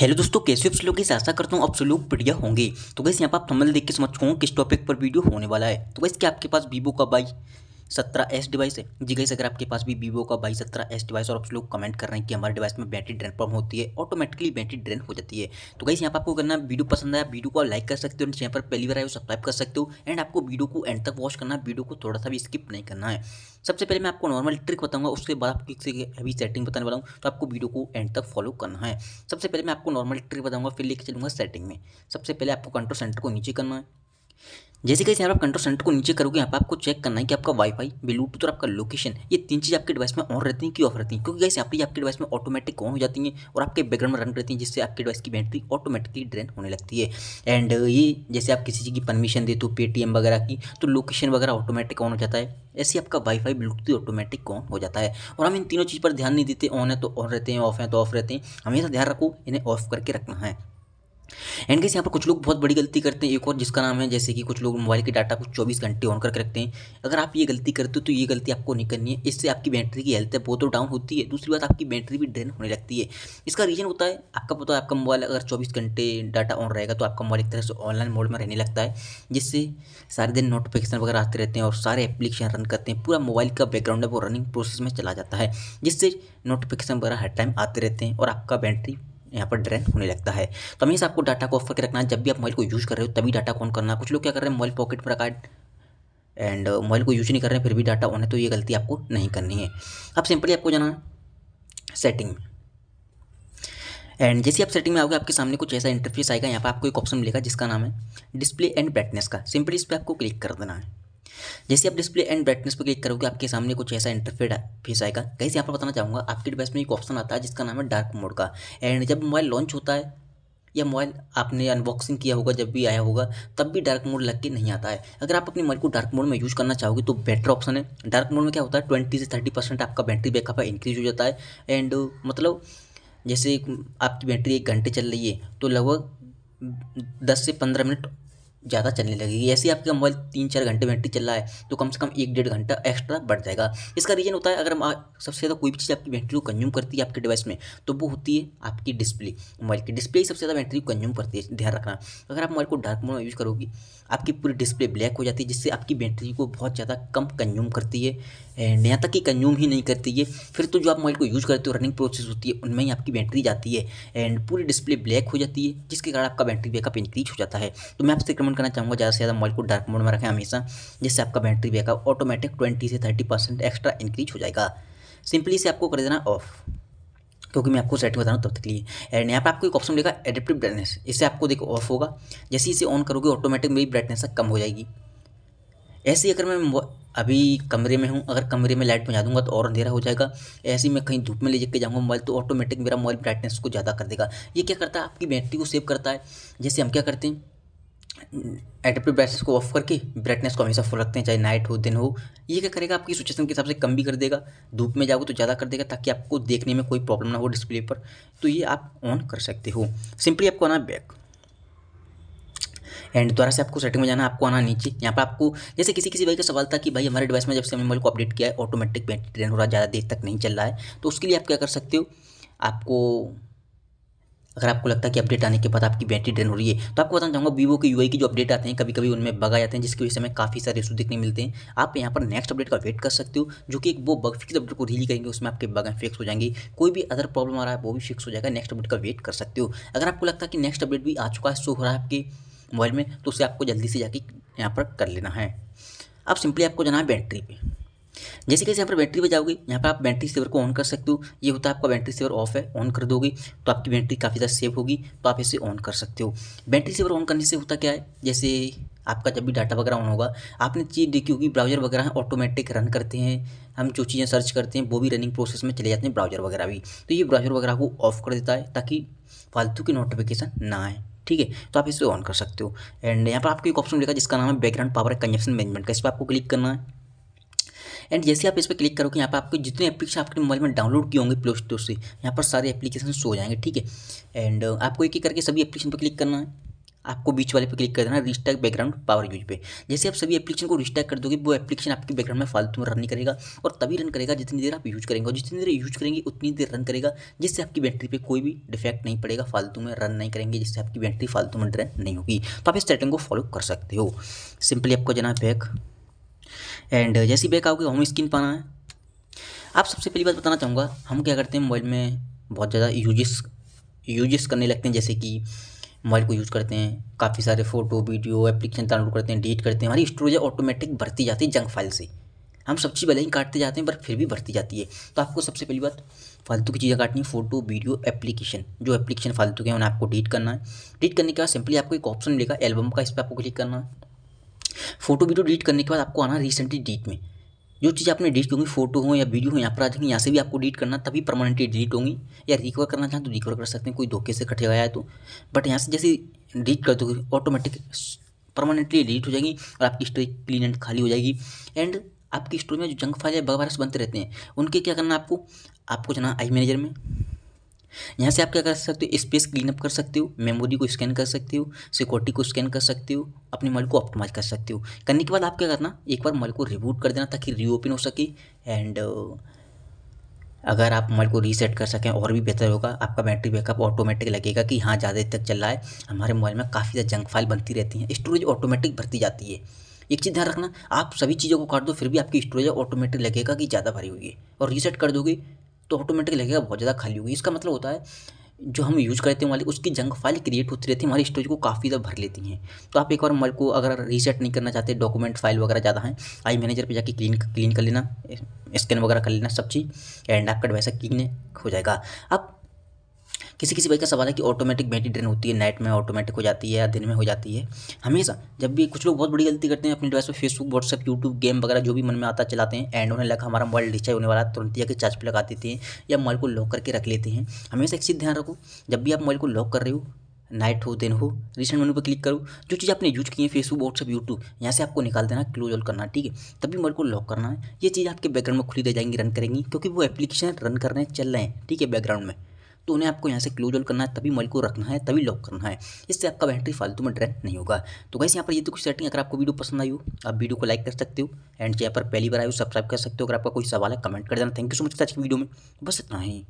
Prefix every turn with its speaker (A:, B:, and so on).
A: hello दोस्तों कैसे आप लोग आशा करता हूँ आप लोग बढ़िया होंगे तो कैसे यहाँ पर आप समझ देख के समझ को किस टॉपिक पर वीडियो होने वाला है तो कैसे आपके पास वीवो का बाई सत्रह एस डिवाइस है जी गई अगर आपके पास भी वीवो का बाई सत्रह एस डिवाइस और आप लोग कमेंट कर रहे हैं कि हमारे डिवाइस में बैटरी ड्रेन प्रॉब्लम होती है ऑटोमेटिकली बैटरी ड्रेन हो जाती है तो गई यहाँ पर आपको करना वीडियो पसंद आया वीडियो को लाइक कर सकते हो चैनल पर पहली बार आए सब्सक्राइब कर सकते हो एंड आपको वीडियो को एंड तक वॉच करना वीडियो को थोड़ा सा भी स्किप नहीं करना है सबसे पहले मैं आपको नॉर्मल ट्रिक बताऊंगा उसके बाद आपकी अभी सेटिंग बताने वाला हूँ तो आपको वीडियो को एंड तक फॉलो करना है सबसे पहले मैं आपको नॉर्मल ट्रिक बताऊंगा फिर लेके चलूंगा सेटिंग में सबसे पहले आपको कंट्रोल सेंटर को नीचे करना है जैसे कि यहाँ आप कंट्रोल सेंटर को नीचे करोगे यहाँ पर आपको चेक करना है कि आपका वाईफाई ब्लूटूथ और आपका लोकेशन ये तीन चीज़ आपके डिवाइस में ऑन रहती हैं कि ऑफ रहती हैं क्योंकि कैसे यहाँ पर आपके डिवाइस में ऑटोमेटिक ऑन हो जाती हैं और आपके बैकग्राउंड में रन रहती हैं जिससे आपके डिवाइस की बैटरी ऑटोमेटिकली ड्रेन होने लगती है एंड ये जैसे आप किसी चीज़ की परमिशन देते हो पेटीएम वगैरह की तो लोकेशन वगैरह ऑटोमेटिक ऑन हो जाता है ऐसे आपका वाईफाई ब्लूटूथ ऑटोमेटिक ऑन हो जाता है और हम इन तीनों चीज़ पर ध्यान नहीं देते ऑन है तो ऑन रहते हैं ऑफ है तो ऑफ रहते हैं हमेशा ध्यान रखो इन्हें ऑफ करके रखना है एंड कैसे यहाँ पर कुछ लोग बहुत बड़ी गलती करते हैं एक और जिसका नाम है जैसे कि कुछ लोग मोबाइल के डाटा को 24 घंटे ऑन करके रखते हैं अगर आप ये गलती करते हो तो ये गलती आपको नहीं करनी है इससे आपकी बैटरी की हेल्थ है बहुत तो डाउन होती है दूसरी बात आपकी बैटरी भी ड्रेन होने लगती है इसका रीज़न होता है आपका पता है आपका मोबाइल अगर चौबीस घंटे डाटा ऑन रहेगा तो आपका मोबाइल एक तरह से ऑनलाइन मोड में रहने लगता है जिससे सारे दिन नोटिफिकेशन वगैरह आते रहते हैं और सारे एप्लीकेशन रन करते हैं पूरा मोबाइल का बैकग्राउंड है वो रनिंग प्रोसेस में चला जाता है जिससे नोटिफिकेशन वगैरह हर टाइम आते रहते हैं और आपका बैटरी यहाँ पर ड्रेन होने लगता है तो हमेशा आपको डाटा को ऑफ करके रखना है जब भी आप मोबाइल को यूज़ कर रहे हो तभी डाटा को ऑन करना कुछ लोग क्या कर रहे हैं मोबाइल पॉकेट में रखा एंड मोबाइल को यूज नहीं कर रहे हैं फिर भी डाटा ऑन है तो ये गलती आपको नहीं करनी है अब सिंपली आपको जाना सेटिंग में एंड जैसे आप सेटिंग में आओगे आपके सामने कुछ ऐसा इंटरफेस आएगा यहाँ पर आपको एक ऑप्शन मिलेगा जिसका नाम है डिस्प्ले एंड ब्राइटनेस का सिंपली इस पर आपको क्लिक कर देना है जैसे आप डिस्प्ले एंड ब्राइटनेस पर क्लिक करोगे आपके सामने कुछ ऐसा इंटरफेस आएगा कहीं से यहाँ पर बताना चाहूँगा आपके डिवाइस में एक ऑप्शन आता है जिसका नाम है डार्क मोड का एंड जब मोबाइल लॉन्च होता है या मोबाइल आपने अनबॉक्सिंग किया होगा जब भी आया होगा तब भी डार्क मोड लग के नहीं आता है अगर आप अपने मोबाइल को डार्क मोड में यूज़ करना चाहोगे तो बेटर ऑप्शन है डार्क मोड में क्या होता है ट्वेंटी से थर्टी परसेंट आपका बैटरी बैकअप है इंक्रीज हो जाता है एंड मतलब जैसे आपकी बैटरी एक घंटे चल रही है तो लगभग दस से पंद्रह मिनट ज़्यादा चलने लगेगी ऐसे आपका मोबाइल तीन चार घंटे बैटरी चल रहा है तो कम से कम एक डेढ़ घंटा एक्स्ट्रा बढ़ जाएगा इसका रीज़न होता है अगर हम सबसे ज़्यादा कोई भी चीज़ आपकी बैटरी को कंज्यूम करती है आपके डिवाइस में तो वो होती है आपकी डिस्प्ले मोबाइल की डिस्प्ले सबसे ज़्यादा बैटरी को कंज्यूम करती है ध्यान रखना अगर आप मोबाइल को डार्क मोड में यूज़ करोगी आपकी पूरी डिस्प्ले ब्लैक हो जाती है जिससे आपकी बैटरी को बहुत ज़्यादा कम कंज्यूम करती है एंड यहाँ तक कि कंज्यूम ही नहीं करती है फिर तो जो आप मोबाइल को यूज़ करते हो रनिंग प्रोसेस होती है उनमें ही आपकी बैटरी जाती है एंड पूरी डिस्प्ले ब्लैक हो जाती है जिसके कारण आपका बैटरी बैकअप इंक्रीज हो जाता है तो मैं आपसे रिकमेंड रिकमेंड करना चाहूँगा ज़्यादा से ज़्यादा मोबाइल को डार्क मोड में रखें हमेशा जिससे आपका बैटरी बैकअप ऑटोमेटिक ट्वेंटी से थर्टी परसेंट एक्स्ट्रा इंक्रीज हो जाएगा सिंपली से आपको कर देना ऑफ क्योंकि मैं आपको सेटिंग बता रहा हूँ तब तक लिए एंड यहाँ पर आपको एक ऑप्शन मिलेगा एडेप्टिव ब्राइटनेस इससे आपको देखो ऑफ होगा जैसे इसे ऑन करोगे ऑटोमेटिक मेरी ब्राइटनेस कम हो जाएगी ऐसे ही अगर मैं अभी कमरे में हूँ अगर कमरे में लाइट बजा दूंगा तो और अंधेरा हो जाएगा ऐसे ही मैं कहीं धूप में ले जाकर जाऊँगा मोबाइल तो ऑटोमेटिक मेरा मोबाइल ब्राइटनेस को ज़्यादा कर देगा ये क्या करता है आपकी बैटरी को सेव करता है जैसे हम क्या करते हैं एडेप्टिव ब्राइटनेस को ऑफ करके ब्राइटनेस को हमेशा फुल रखते हैं चाहे नाइट हो दिन हो ये क्या करेगा आपकी सिचुएशन के हिसाब से कम भी कर देगा धूप में जाओगे तो ज़्यादा कर देगा ताकि आपको देखने में कोई प्रॉब्लम ना हो डिस्प्ले पर तो ये आप ऑन कर सकते हो सिंपली आपको आना बैक एंड द्वारा से आपको सेटिंग में जाना आपको आना नीचे यहाँ पर आपको जैसे किसी किसी भाई का सवाल था कि भाई हमारे डिवाइस में जब से हमने मोबाइल को अपडेट किया है ऑटोमेटिक बैटरी ड्रेन हो रहा है ज़्यादा देर तक नहीं चल रहा है तो उसके लिए आप क्या कर सकते हो आपको अगर आपको लगता है कि अपडेट आने के बाद आपकी बैटरी ड्रेन हो रही है तो आपको बताना चाहूँगा वीवो के यू की जो अपडेट आते हैं कभी कभी उनमें बग आ जाते हैं जिसकी वजह से हमें काफ़ी सारे इशू देखने मिलते हैं आप यहाँ पर नेक्स्ट अपडेट का वेट कर सकते हो जो कि एक वो बग फिक्स अपडेट को रिली करेंगे उसमें आपके बग फिक्स हो जाएंगे कोई भी अदर प्रॉब्लम आ रहा है वो भी फिक्स हो जाएगा नेक्स्ट अपडेट का वेट कर सकते हो अगर आपको लगता है कि नेक्स्ट अपडेट भी आ चुका है शो हो रहा है आपके मोबाइल में तो उसे आपको जल्दी से जाके यहाँ पर कर लेना है अब सिंपली आपको जाना है बैटरी पर जैसे कैसे यहाँ पर बैटरी बजाओगे यहाँ पर आप बैटरी सेवर को ऑन कर सकते हो ये होता है आपका बैटरी सेवर ऑफ है ऑन कर दोगे तो आपकी बैटरी काफ़ी ज़्यादा सेव होगी तो आप इसे ऑन कर सकते हो बैटरी सेवर ऑन करने से होता क्या है जैसे आपका जब भी डाटा वगैरह ऑन होगा आपने चीज़ देखी होगी ब्राउजर वगैरह ऑटोमेटिक रन करते हैं हम जो चीज़ें सर्च करते हैं वो भी रनिंग प्रोसेस में चले जाते हैं ब्राउजर वगैरह भी तो ये ब्राउजर वगैरह को ऑफ कर देता है ताकि फालतू की नोटिफिकेशन ना आए ठीक है तो आप इसे ऑन कर सकते हो एंड यहाँ पर आपको एक ऑप्शन मिलेगा जिसका नाम है बैकग्राउंड पावर कंजप्शन मैनेजमेंट का इस पर आपको क्लिक करना है एंड जैसे आप इस पर क्लिक करोगे यहाँ पर आपको जितने एप्लीकेशन आपके मोबाइल में डाउनलोड किए होंगे प्ले स्टोर से यहाँ पर सारे एप्लीकेशन सो हो जाएंगे ठीक है एंड uh, आपको एक एक करके सभी एप्लीकेशन पर क्लिक करना है आपको बीच वाले पे क्लिक कर देना रिस्टैक बैकग्राउंड पावर यूज पे जैसे आप सभी एप्लीकेशन को रिस्टैक कर दोगे वो एप्लीकेशन आपके बैकग्राउंड में फालतू में रन नहीं करेगा और तभी रन करेगा जितनी देर आप यूज करेंगे और जितनी देर यूज करेंगे उतनी देर रन करेगा जिससे आपकी बैटरी पर कोई भी डिफेक्ट नहीं पड़ेगा फालतू में रन नहीं करेंगे जिससे आपकी बैटरी फालतू में ड्रेन नहीं होगी तो आप इस सेटिंग को फॉलो कर सकते हो सिंपली आपको जाना बैक एंड uh, जैसे बैक आओगे होम स्क्रीन पाना है आप सबसे पहली बात बताना चाहूँगा हम क्या करते हैं मोबाइल में बहुत ज़्यादा यूजेस यूजेस करने लगते हैं जैसे कि मोबाइल को यूज़ करते हैं काफ़ी सारे फ़ोटो वीडियो एप्लीकेशन डाउनलोड करते हैं डिलीट करते हैं हमारी स्टोरेज ऑटोमेटिक भरती जाती है जंक फाइल से हम सब चीज़ भले ही काटते जाते हैं पर फिर भी भरती जाती है तो आपको सबसे पहली बात फालतू की चीज़ें काटनी है फ़ोटो वीडियो एप्लीकेशन जो एप्लीकेशन फालतू के हैं उन्हें आपको डिलीट करना है डिलीट करने के बाद सिंपली आपको एक ऑप्शन मिलेगा एल्बम का इस पर आपको क्लिक करना है फोटो वीडियो तो डिलीट करने के बाद आपको आना रिसेंटली डिलीट में जो चीज़ आपने डिलीट होंगी फोटो हो या वीडियो हो यहाँ पर आ जाएंगे यहाँ से भी आपको डिलीट करना तभी परमानेंटली डिलीट होंगी या रिकवर करना चाहें तो रिकवर कर सकते हैं कोई धोखे से कटे गया है तो बट यहाँ से जैसे डिलीट कर दोगे ऑटोमेटिक परमानेंटली डिलीट हो जाएगी और आपकी स्टोरी क्लीन एंड खाली हो जाएगी एंड आपकी स्टोरी में जो जंक फाइल है बग वायरस बनते रहते हैं उनके क्या करना आपको आपको जाना आई मैनेजर में यहाँ से आप क्या कर सकते हो स्पेस क्लीन अप कर सकते हो मेमोरी को स्कैन कर सकते हो सिक्योरिटी को स्कैन कर सकते हो अपने मोबाइल को ऑप्टिमाइज कर सकते हो करने के बाद आप क्या करना एक बार मोबाइल को रिबूट कर देना ताकि रीओपन हो सके एंड अगर आप मोबाइल को रीसेट कर सकें और भी बेहतर होगा आपका बैटरी बैकअप ऑटोमेटिक लगेगा कि हाँ ज़्यादा देर तक चल रहा है हमारे मोबाइल में काफ़ी ज़्यादा जंक फाइल बनती रहती है स्टोरेज ऑटोमेटिक भरती जाती है एक चीज़ ध्यान रखना आप सभी चीज़ों को काट दो फिर भी आपकी स्टोरेज ऑटोमेटिक लगेगा कि ज़्यादा भरी हुई है और रीसेट कर दोगे तो ऑटोमेटिक लगेगा बहुत ज़्यादा खाली होगी इसका मतलब होता है जो हम यूज़ करते हैं वाली उसकी जंक फाइल क्रिएट होती रहती है हमारी स्टोरेज को काफ़ी ज़्यादा भर लेती हैं तो आप एक बार मेरे को अगर रीसेट नहीं करना चाहते डॉक्यूमेंट फाइल वगैरह ज़्यादा हैं आई मैनेजर पे जाके क्लीन क्लीन कर लेना स्कैन वगैरह कर लेना सब चीज़ एंड आपका डिवाइस क्लीन हो जाएगा अब किसी किसी भाई का सवाल है कि ऑटोमेटिक बेटी ड्रेन होती है नाइट में ऑटोमेटिक हो जाती है या दिन में हो जाती है हमेशा जब भी कुछ लोग बहुत बड़ी गलती करते हैं अपने डिवाइस पर फेसबुक व्हाट्सअप यूट्यूब गेम वगैरह जो भी मन में आता चलाते हैं एंड होने लगा हमारा मोबाइल डिस्चार्ज होने वाला तुरंत या चार्ज पर लगा देते हैं या मोबाइल को लॉक करके रख लेते हैं हमेशा एक चीज़ ध्यान रखो जब भी आप मोबाइल को लॉक कर रहे हो नाइट हो दिन हो रिसेंट मेनू पर क्लिक करो जो चीज़ आपने यूज की है फेसबुक व्हाट्सअप यूट्यूब यहाँ से आपको निकाल देना क्लोज ऑल करना ठीक है तभी मोबाइल को लॉक करना है ये चीज़ आपके बैकग्राउंड में खुली रह जाएंगी रन करेंगी क्योंकि वो एप्लीकेशन रन कर रहे हैं चल रहे हैं ठीक है बैकग्राउंड में तो उन्हें आपको यहाँ से क्लोज ऑल करना है तभी मोबाइल को रखना है तभी लॉक करना है इससे आपका बैटरी फालतू में ड्रैक नहीं होगा तो वैसे यहाँ पर ये तो कुछ सेटिंग अगर आपको वीडियो पसंद आई हो आप वीडियो को लाइक कर सकते हो एंड चैनल पर पहली बार आयो हो सब्सक्राइब कर सकते हो अगर आपका कोई सवाल है कमेंट कर देना थैंक यू सो मच आज की वीडियो में बस इतना ही